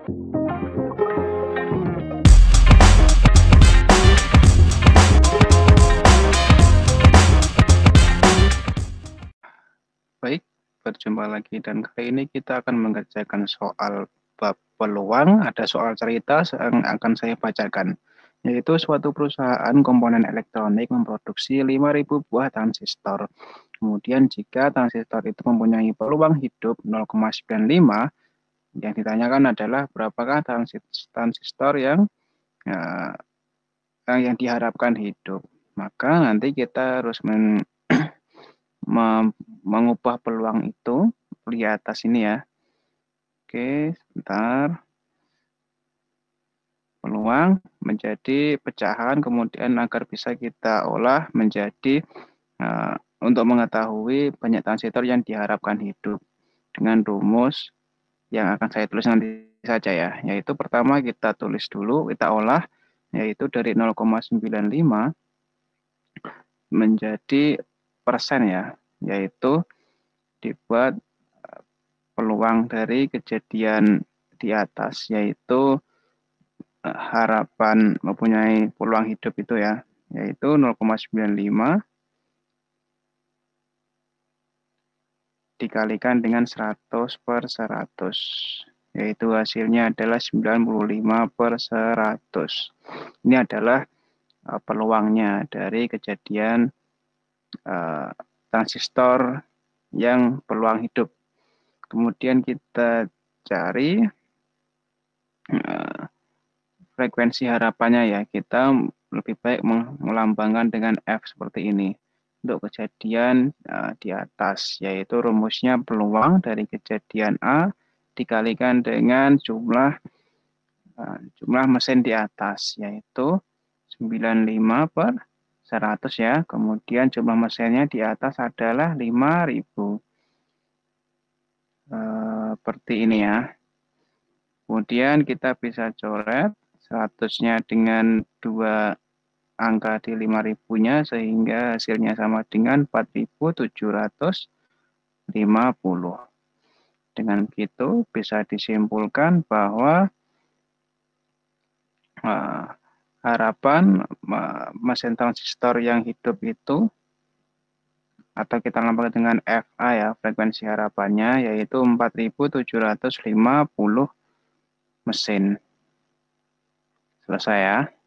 Baik, berjumpa lagi dan kali ini kita akan mengerjakan soal bab peluang. Ada soal cerita yang akan saya bacakan, yaitu suatu perusahaan komponen elektronik memproduksi 5.000 buah transistor. Kemudian jika transistor itu mempunyai peluang hidup 0,95, yang ditanyakan adalah berapakah transistor yang ya, yang diharapkan hidup. Maka nanti kita harus men, mengubah peluang itu di atas ini ya. Oke, sebentar. Peluang menjadi pecahan kemudian agar bisa kita olah menjadi uh, untuk mengetahui banyak transistor yang diharapkan hidup dengan rumus yang akan saya tulis nanti saja ya, yaitu pertama kita tulis dulu, kita olah, yaitu dari 0,95 menjadi persen ya, yaitu dibuat eh, peluang dari kejadian di atas, yaitu eh, harapan mempunyai peluang hidup itu ya, yaitu 0,95 dikalikan dengan 100 per 100 yaitu hasilnya adalah 95 per 100 ini adalah eh, peluangnya dari kejadian uh, transistor yang peluang hidup kemudian kita cari uh, frekuensi harapannya ya kita lebih baik melambangkan dengan F seperti ini untuk kejadian uh, di atas, yaitu rumusnya peluang dari kejadian A dikalikan dengan jumlah uh, jumlah mesin di atas, yaitu 95 per 100 ya. Kemudian jumlah mesinnya di atas adalah 5000. Uh, eh, seperti ini ya. Kemudian kita bisa coret 100-nya dengan 2 angka di 5000-nya sehingga hasilnya sama dengan 4750. Dengan begitu bisa disimpulkan bahwa uh, harapan uh, mesin transistor yang hidup itu atau kita lambangkan dengan FA ya frekuensi harapannya yaitu 4750 mesin. Selesai ya.